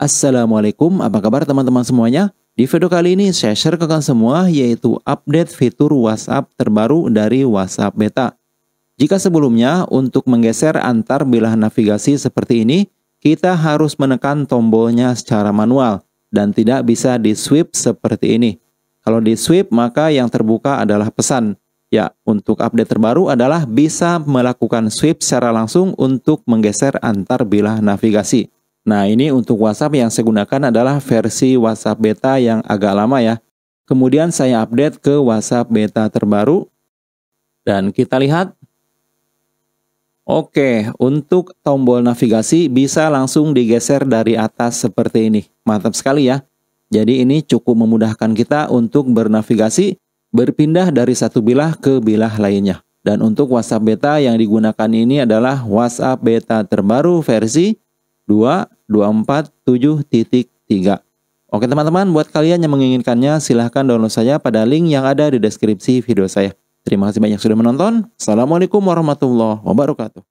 Assalamualaikum, apa kabar teman-teman semuanya? Di video kali ini saya share ke kalian semua yaitu update fitur WhatsApp terbaru dari WhatsApp Beta. Jika sebelumnya untuk menggeser antar bilah navigasi seperti ini, kita harus menekan tombolnya secara manual dan tidak bisa di sweep seperti ini. Kalau di sweep maka yang terbuka adalah pesan. Ya, untuk update terbaru adalah bisa melakukan sweep secara langsung untuk menggeser antar bilah navigasi. Nah, ini untuk WhatsApp yang saya gunakan adalah versi WhatsApp beta yang agak lama ya. Kemudian saya update ke WhatsApp beta terbaru. Dan kita lihat. Oke, untuk tombol navigasi bisa langsung digeser dari atas seperti ini. Mantap sekali ya. Jadi ini cukup memudahkan kita untuk bernavigasi, berpindah dari satu bilah ke bilah lainnya. Dan untuk WhatsApp beta yang digunakan ini adalah WhatsApp beta terbaru versi 224.7.3. Oke teman-teman, buat kalian yang menginginkannya, silahkan download saya pada link yang ada di deskripsi video saya. Terima kasih banyak sudah menonton. Assalamualaikum warahmatullahi wabarakatuh.